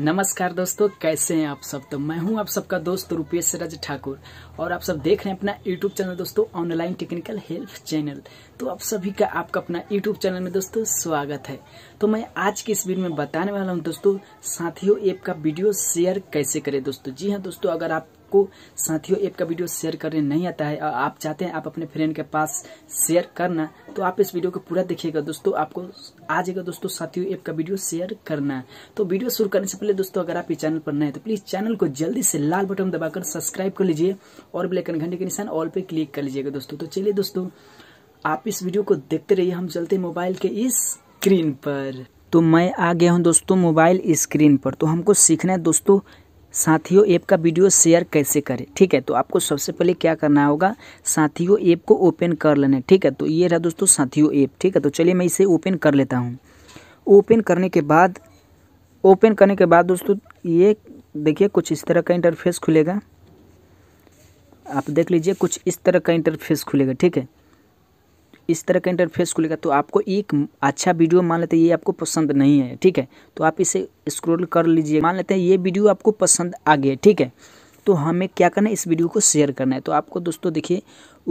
नमस्कार दोस्तों कैसे हैं आप सब तो मैं हूं आप सबका दोस्त रूपेश रज ठाकुर और आप सब देख रहे हैं अपना यूट्यूब चैनल दोस्तों ऑनलाइन टेक्निकल हेल्प चैनल तो आप सभी का आपका अपना यूट्यूब चैनल में दोस्तों स्वागत है तो मैं आज की इस वीडियो में बताने वाला हूं दोस्तों साथियों ऐप का वीडियो शेयर कैसे करें दोस्तों जी हाँ दोस्तों अगर आप आपको साथियों ऐप का वीडियो शेयर करने नहीं आता है और आप चाहते हैं आप अपने फ्रेंड के पास शेयर करना तो आप इस वीडियो को पूरा देखिएगा दोस्तों आपको आ जाएगा दोस्तों साथियों ऐप का वीडियो शेयर करना तो वीडियो शुरू करने से पहले दोस्तों अगर आप इस चैनल पर नए तो प्लीज चैनल को जल्दी से लाल बटन दबाकर सब्सक्राइब कर लीजिए और एंड घंटे के निशान ऑल पे क्लिक कर लीजिएगा दोस्तों तो चलिए दोस्तों आप इस वीडियो को देखते रहिए हम चलते मोबाइल के इस स्क्रीन पर तो मैं आ गया हूँ दोस्तों मोबाइल स्क्रीन पर तो हमको सीखना है दोस्तों साथियों ऐप का वीडियो शेयर कैसे करें ठीक है तो आपको सबसे पहले क्या करना होगा साथियों ऐप को ओपन कर लेना है ठीक है तो ये रहा दोस्तों साथियों ऐप ठीक है तो चलिए मैं इसे ओपन कर लेता हूँ ओपन करने के बाद ओपन करने के बाद दोस्तों ये देखिए कुछ इस तरह का इंटरफेस खुलेगा आप देख लीजिए कुछ इस तरह का इंटरफेस खुलेगा ठीक है इस तरह का इंटरफेस खुलेगा तो आपको एक अच्छा वीडियो मान लेते हैं ये आपको पसंद नहीं है ठीक है तो आप इसे स्क्रॉल कर लीजिए मान लेते हैं ये वीडियो आपको पसंद आ गया ठीक है तो हमें क्या करना है इस वीडियो को शेयर करना है तो आपको दोस्तों देखिए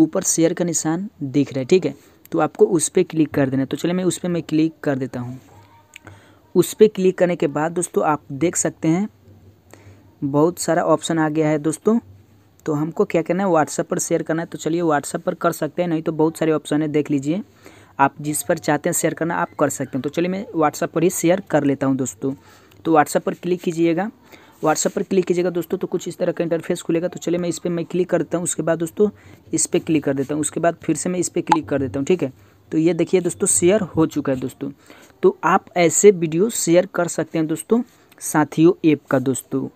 ऊपर शेयर का निशान दिख रहा है ठीक है तो आपको उस पर क्लिक कर देना है तो चलिए मैं उस पर मैं क्लिक कर देता हूँ उस पर क्लिक करने के बाद दोस्तों आप देख सकते हैं बहुत सारा ऑप्शन आ गया है दोस्तों तो हमको क्या करना है व्हाट्सअप पर शेयर करना है तो चलिए व्हाट्सएप पर कर सकते हैं नहीं तो बहुत सारे ऑप्शन है देख लीजिए आप जिस पर चाहते हैं शेयर करना आप कर सकते हैं तो चलिए मैं व्हाट्सएप पर ही शेयर कर लेता हूँ दोस्तों तो व्हाट्सअप पर क्लिक कीजिएगा व्हाट्सएप पर क्लिक कीजिएगा दोस्तों तो कुछ इस तरह का इंटरफेस खुलेगा तो चलिए मैं इस पर मैं क्लिक कर देता हूँ उसके बाद दोस्तों इस पर क्लिक कर देता हूँ उसके बाद फिर से मैं इस पर क्लिक कर देता हूँ ठीक है तो ये देखिए दोस्तों शेयर हो चुका है दोस्तों तो आप ऐसे वीडियो शेयर कर सकते हैं दोस्तों साथियों ऐप का दोस्तों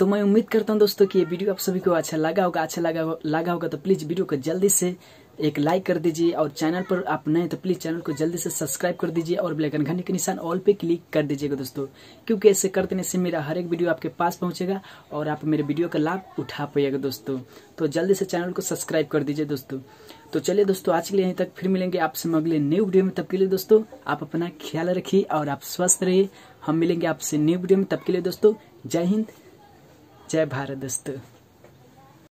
तो मैं उम्मीद करता हूँ दोस्तों कि ये वीडियो आप सभी को अच्छा लगा होगा अच्छा लगा लगा होगा तो प्लीज़ वीडियो को जल्दी से एक लाइक कर दीजिए और चैनल पर आप नए तो प्लीज़ चैनल को जल्दी से सब्सक्राइब कर दीजिए और ब्लैकन घंटे के निशान ऑल पे क्लिक कर दीजिएगा दोस्तों क्योंकि ऐसे कर देने से मेरा हर एक वीडियो आपके पास पहुंचेगा और आप मेरे वीडियो का लाभ उठा पाएगा दोस्तों तो जल्दी से चैनल को सब्सक्राइब कर दीजिए दोस्तों तो चलिए दोस्तों आज के लिए यहीं तक फिर मिलेंगे आपसे हम अगले न्यू वीडियो में तब के लिए दोस्तों आप अपना ख्याल रखिए और आप स्वस्थ रहिए हम मिलेंगे आपसे न्यू वीडियो में तब के लिए दोस्तों जय हिंद जय भारत दोस्तों